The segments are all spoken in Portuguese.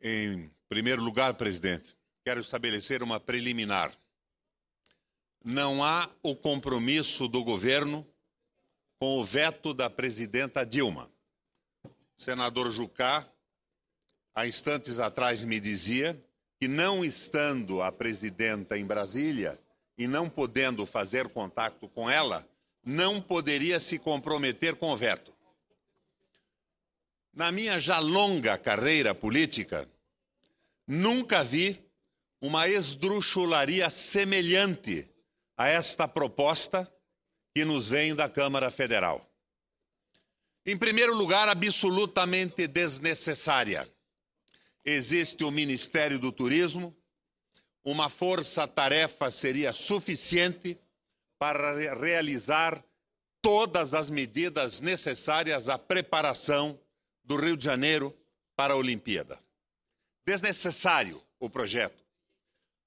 Em primeiro lugar, presidente, quero estabelecer uma preliminar. Não há o compromisso do governo com o veto da presidenta Dilma. Senador Jucá, há instantes atrás, me dizia que, não estando a presidenta em Brasília e não podendo fazer contato com ela, não poderia se comprometer com o veto. Na minha já longa carreira política, nunca vi uma esdrúxularia semelhante a esta proposta que nos vem da Câmara Federal. Em primeiro lugar, absolutamente desnecessária. Existe o Ministério do Turismo, uma força-tarefa seria suficiente para realizar todas as medidas necessárias à preparação do Rio de Janeiro para a Olimpíada. Desnecessário o projeto.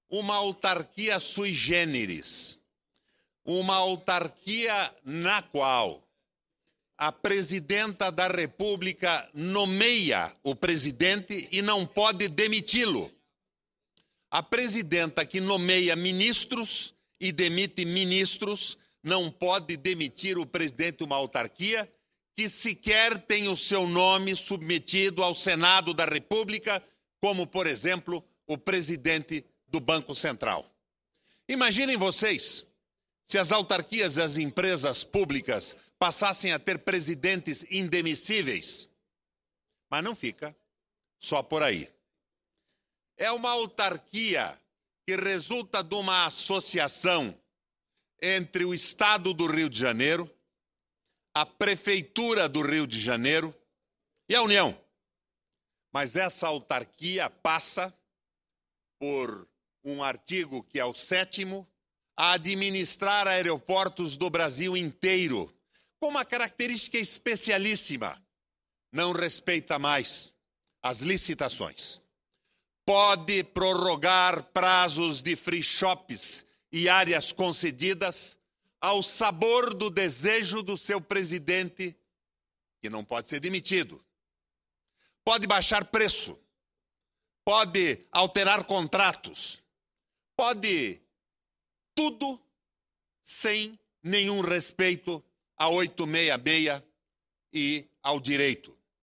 Uma autarquia sui generis. Uma autarquia na qual a presidenta da República nomeia o presidente e não pode demiti-lo. A presidenta que nomeia ministros e demite ministros não pode demitir o presidente de uma autarquia que sequer tem o seu nome submetido ao Senado da República, como, por exemplo, o presidente do Banco Central. Imaginem vocês se as autarquias e as empresas públicas passassem a ter presidentes indemissíveis. Mas não fica só por aí. É uma autarquia que resulta de uma associação entre o Estado do Rio de Janeiro a Prefeitura do Rio de Janeiro e a União. Mas essa autarquia passa por um artigo que é o sétimo, a administrar aeroportos do Brasil inteiro, com uma característica especialíssima: não respeita mais as licitações. Pode prorrogar prazos de free shops e áreas concedidas ao sabor do desejo do seu presidente, que não pode ser demitido. Pode baixar preço, pode alterar contratos, pode tudo sem nenhum respeito a 866 e ao direito.